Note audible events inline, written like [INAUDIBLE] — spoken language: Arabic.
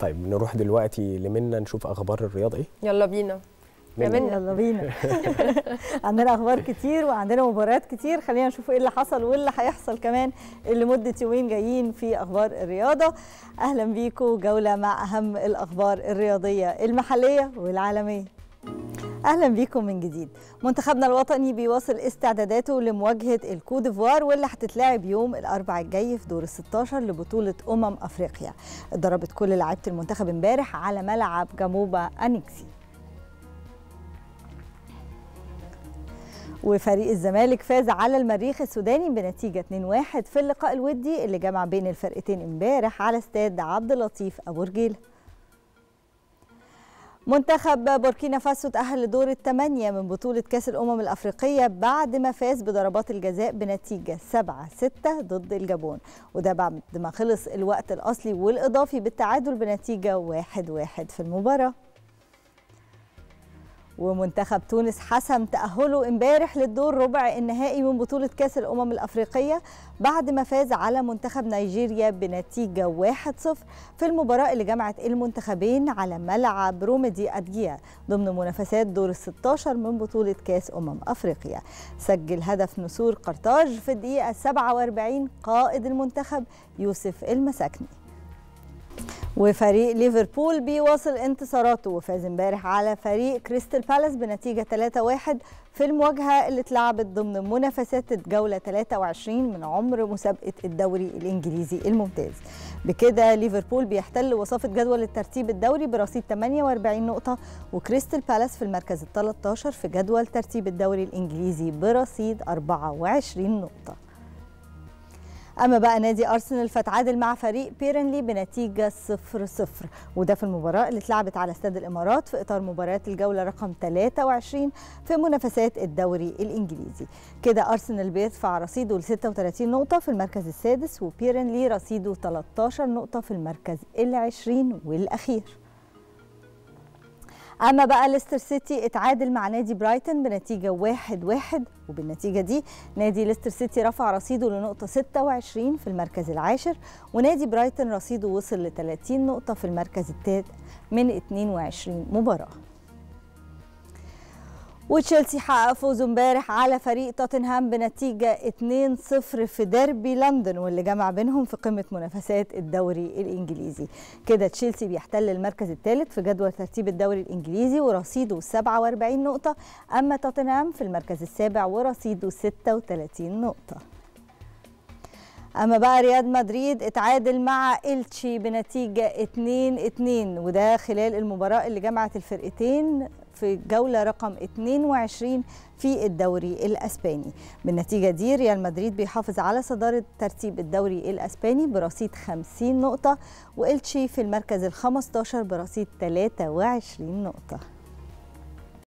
طيب نروح دلوقتي لمنا نشوف اخبار الرياض ايه يلا بينا منى يلا بينا [LAUGHS] عندنا اخبار كتير وعندنا مباريات كتير خلينا نشوف ايه اللي حصل واللي هيحصل كمان لمده يومين جايين في اخبار الرياضه اهلا بيكم جوله مع اهم الاخبار الرياضيه المحليه والعالميه اهلا بيكم من جديد منتخبنا الوطني بيواصل استعداداته لمواجهه الكوت ديفوار واللي هتتلعب يوم الاربعاء الجاي في دور ال 16 لبطوله امم افريقيا اتدربت كل لعيبه المنتخب امبارح على ملعب جاموبا انيكسي وفريق الزمالك فاز على المريخ السوداني بنتيجه 2-1 في اللقاء الودي اللي جمع بين الفرقتين امبارح على استاد عبد اللطيف ابو رجيله منتخب بوركينا فاسو تأهل لدور الثمانية من بطولة كأس الأمم الأفريقية بعد ما فاز بضربات الجزاء بنتيجة 7-6 ضد الجابون وده بعد ما خلص الوقت الأصلي والإضافي بالتعادل بنتيجة 1-1 في المباراة ومنتخب تونس حسم تأهله امبارح للدور ربع النهائي من بطولة كأس الأمم الأفريقية بعد ما فاز على منتخب نيجيريا بنتيجة 1-0 في المباراة اللي جمعت المنتخبين على ملعب روميدي أدجيا ضمن منافسات دور ال 16 من بطولة كأس أمم أفريقيا سجل هدف نسور قرطاج في الدقيقة 47 قائد المنتخب يوسف المساكني وفريق ليفربول بيواصل انتصاراته وفاز امبارح على فريق كريستال بالاس بنتيجه 3-1 في المواجهه اللي اتلعبت ضمن منافسات الجوله 23 من عمر مسابقه الدوري الانجليزي الممتاز. بكده ليفربول بيحتل وصافه جدول الترتيب الدوري برصيد 48 نقطه وكريستال بالاس في المركز ال 13 في جدول ترتيب الدوري الانجليزي برصيد 24 نقطه. أما بقى نادي أرسنال فتعادل مع فريق بيرنلي بنتيجة 0-0 وده في المباراة اللي اتلعبت على استاد الإمارات في إطار مباراة الجولة رقم 23 في منافسات الدوري الإنجليزي كده أرسنال بيدفع رصيده ل 36 نقطة في المركز السادس وبيرنلي رصيده 13 نقطة في المركز ال20 والأخير اما بقى ليستر سيتي اتعادل مع نادي برايتن بنتيجه 1-1 واحد واحد وبالنتيجه دي نادي ليستر سيتي رفع رصيده لنقطه 26 في المركز العاشر ونادي برايتن رصيده وصل ل 30 نقطه في المركز الثالث من 22 مباراه وتشيلسي حقق فوز امبارح على فريق توتنهام بنتيجة 2-0 في ديربي لندن واللي جمع بينهم في قمة منافسات الدوري الإنجليزي كده تشيلسي بيحتل المركز الثالث في جدول ترتيب الدوري الإنجليزي ورصيده 47 نقطة أما توتنهام في المركز السابع ورصيده 36 نقطة اما بقى ريال مدريد اتعادل مع التشي بنتيجه 2-2 وده خلال المباراه اللي جمعت الفرقتين في جولة رقم 22 في الدوري الأسباني بالنتيجة دي ريال مدريد بيحافظ على صدارة ترتيب الدوري الأسباني برصيد 50 نقطة وإلتشي في المركز ال 15 برصيد 23 نقطة